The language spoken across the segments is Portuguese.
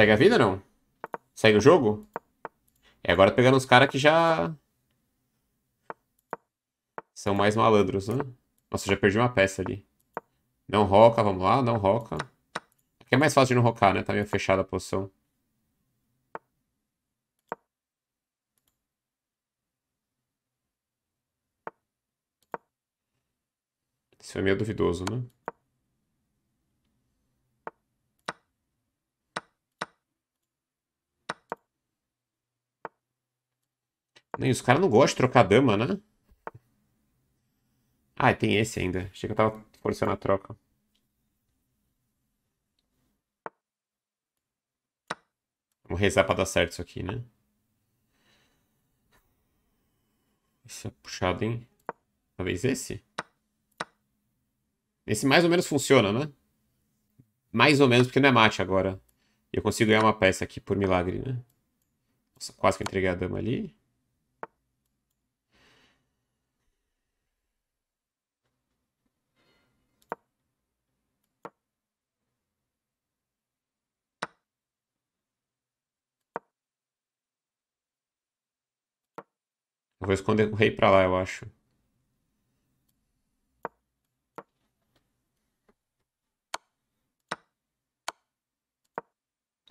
Segue a vida não? Segue o jogo? É agora pegando os caras que já... São mais malandros, né? Nossa, já perdi uma peça ali. Não roca, vamos lá, não roca. Aqui é mais fácil de não rocar, né? Tá meio fechada a posição. Isso foi é meio duvidoso, né? Nem os caras não gostam de trocar dama, né? Ah, tem esse ainda. Achei que eu tava forçando a troca. Vamos rezar pra dar certo isso aqui, né? Esse é puxado, hein? Talvez esse? Esse mais ou menos funciona, né? Mais ou menos, porque não é mate agora. E eu consigo ganhar uma peça aqui por milagre, né? Nossa, quase que entreguei a dama ali. Eu vou esconder o rei pra lá, eu acho.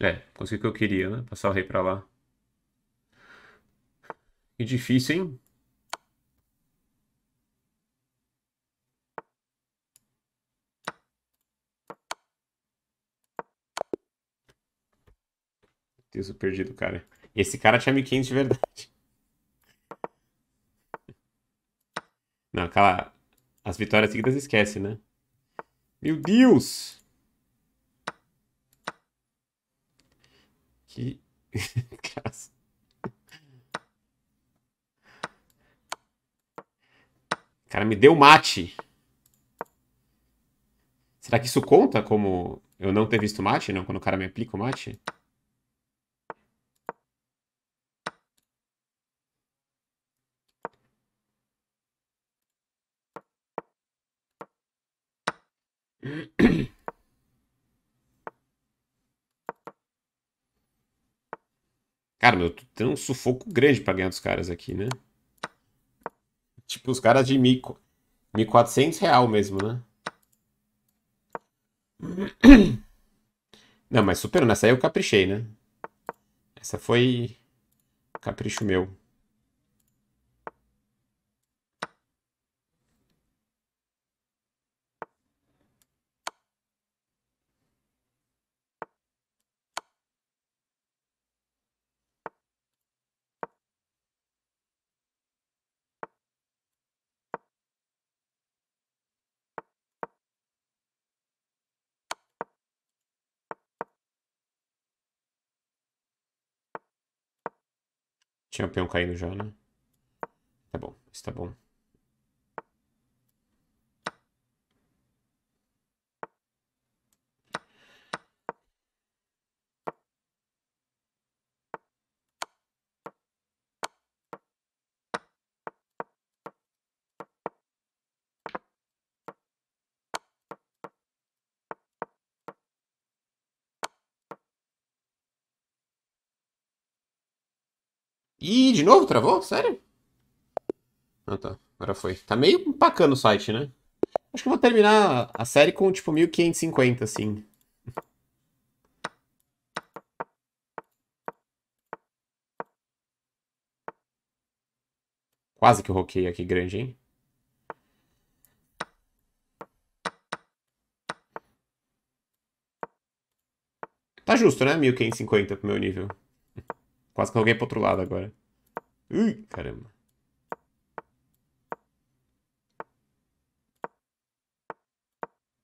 É, consegui o que eu queria, né? Passar o rei pra lá. Que difícil, hein? Deus, eu perdi do cara. Esse cara tinha 1500 de verdade. aquela, as vitórias seguidas esquece, né? Meu Deus! Que Cara, me deu mate. Será que isso conta como eu não ter visto mate, não? Quando o cara me aplica o mate? Cara, meu, eu tô tendo um sufoco grande pra ganhar dos caras aqui, né? Tipo, os caras de mico. 1.400 real mesmo, né? Não, mas superando, né? essa aí eu caprichei, né? Essa foi capricho meu. Tinha um peão caindo já, né? Tá bom, está bom. Ih, de novo travou? Sério? Ah, tá. Agora foi. Tá meio empacando o site, né? Acho que eu vou terminar a série com, tipo, 1550, assim. Quase que eu roquei aqui grande, hein? Tá justo, né? 1550 pro meu nível. Quase que alguém para o outro lado agora. Ui, caramba.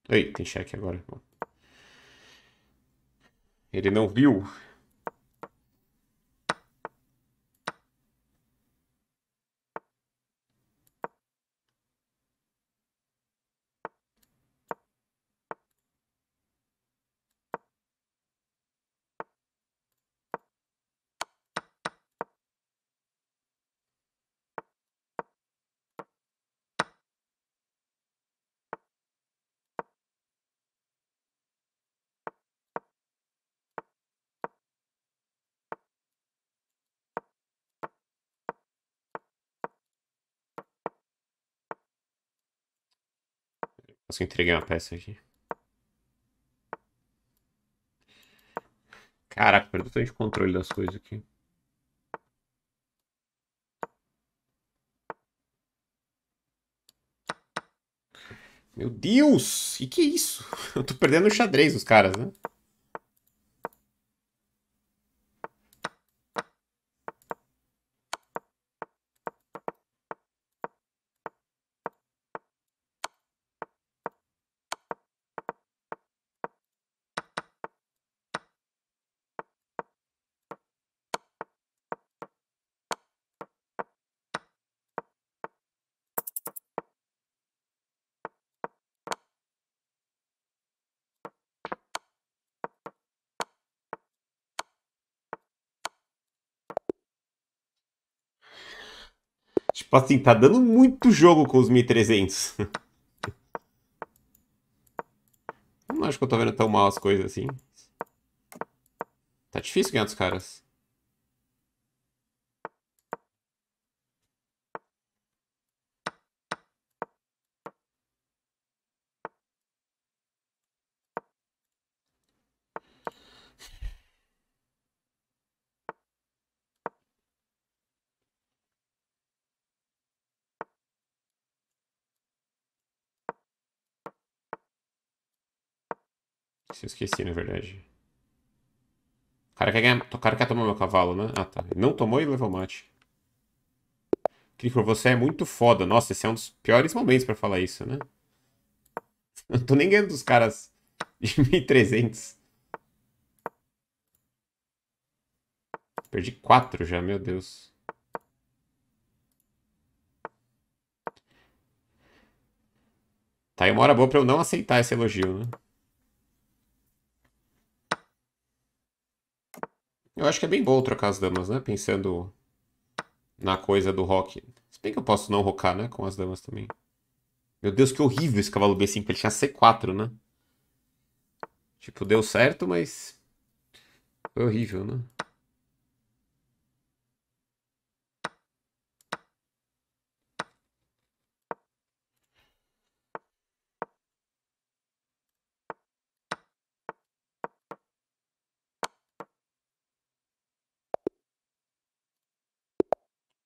Ei, tem cheque agora. Ele não viu. Posso entregar uma peça aqui. Caraca, perdi tanto controle das coisas aqui. Meu Deus! E que é isso? Eu tô perdendo o xadrez os caras, né? Tipo assim, tá dando muito jogo com os 1300. Não acho que eu tô vendo tão mal as coisas assim. Tá difícil ganhar dos caras. Se eu esqueci, na verdade. O cara quer, ganhar, o cara quer tomar meu cavalo, né? Ah, tá. não tomou e levou mate. Clicker, você é muito foda. Nossa, esse é um dos piores momentos para falar isso, né? não tô nem ganhando dos caras de 1300. Perdi 4 já, meu Deus. Tá aí uma hora boa pra eu não aceitar esse elogio, né? Eu acho que é bem bom trocar as damas, né? Pensando na coisa do rock. Se bem que eu posso não rocar, né? Com as damas também. Meu Deus, que horrível esse cavalo B5. Ele tinha C4, né? Tipo, deu certo, mas... Foi horrível, né?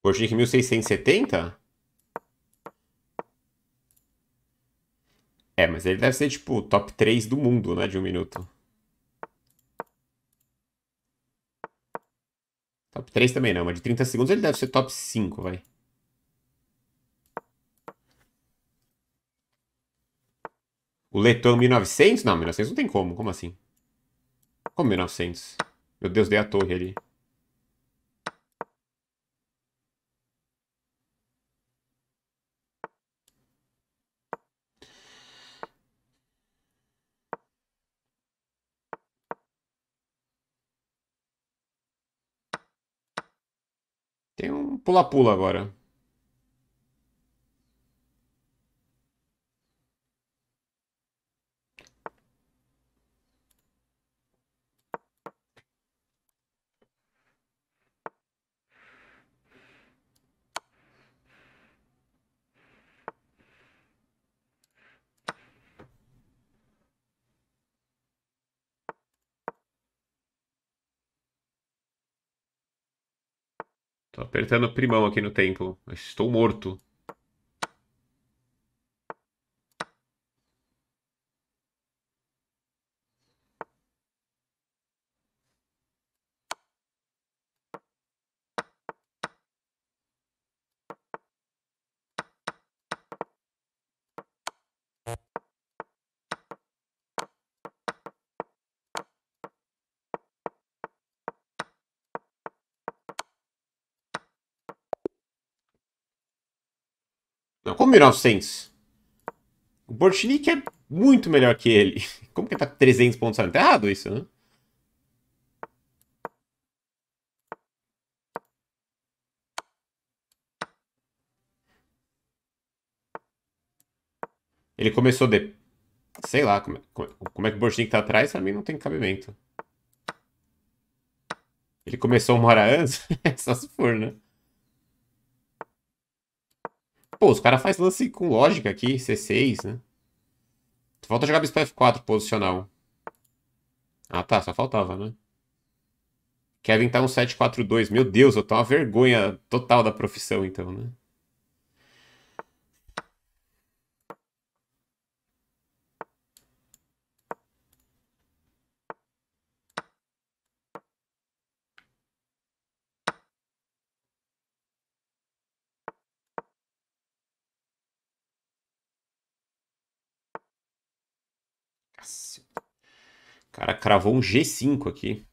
Portique 1670? É, mas ele deve ser tipo top 3 do mundo, né? De um minuto. Top 3 também não, mas de 30 segundos ele deve ser top 5, vai. O Letão 1900? Não, 1900 não tem como. Como assim? Como 1900? Meu Deus, dei a torre ali. Tem um pula-pula agora. Tô apertando primão aqui no tempo. Estou morto. 1900. O Borchnik é muito melhor que ele. Como que tá 300 pontos? Tá errado isso, né? Ele começou de... Sei lá, como, é, é, como é que o Borchnik tá atrás, pra mim não tem cabimento. Ele começou uma hora antes? Só se for, né? Pô, os caras fazem lance com lógica aqui, C6, né? Falta jogar bispo F4, posicional. Ah, tá, só faltava, né? Kevin tá um 7-4-2. Meu Deus, eu tô uma vergonha total da profissão, então, né? O cara cravou um G5 aqui.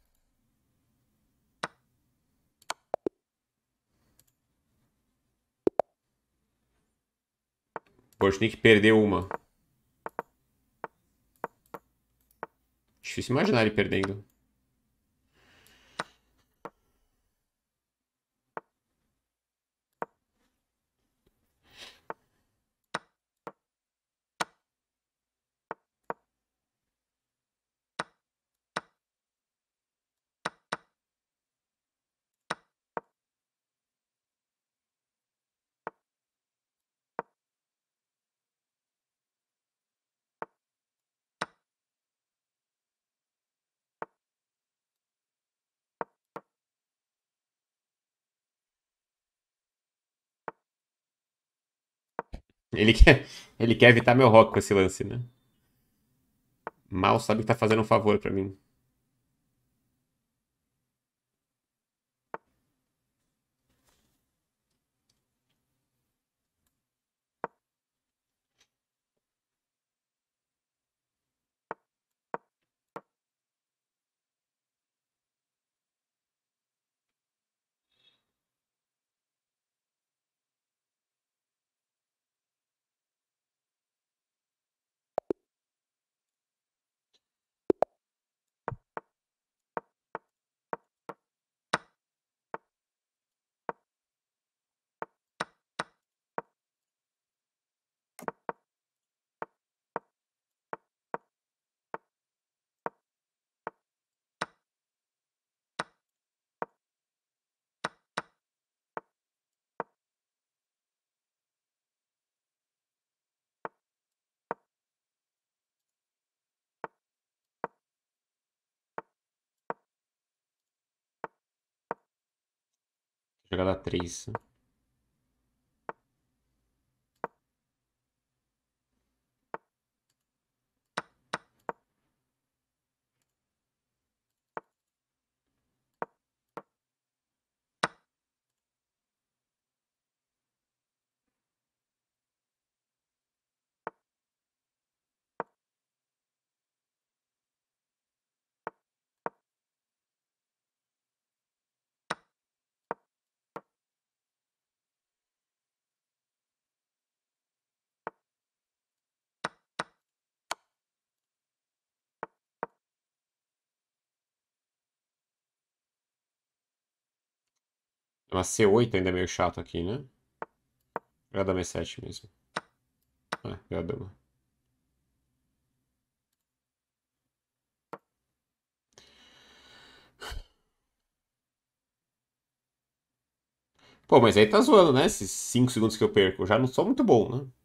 Bortnik perdeu uma. Difícil imaginar ele perdendo. Ele quer, ele quer evitar meu rock com esse lance, né? Mal sabe que tá fazendo um favor para mim. Jogada 3. Uma C8 ainda é meio chato aqui, né? Gradama é 7 mesmo. É, ah, gradama. É Pô, mas aí tá zoando, né? Esses 5 segundos que eu perco. já não sou muito bom, né?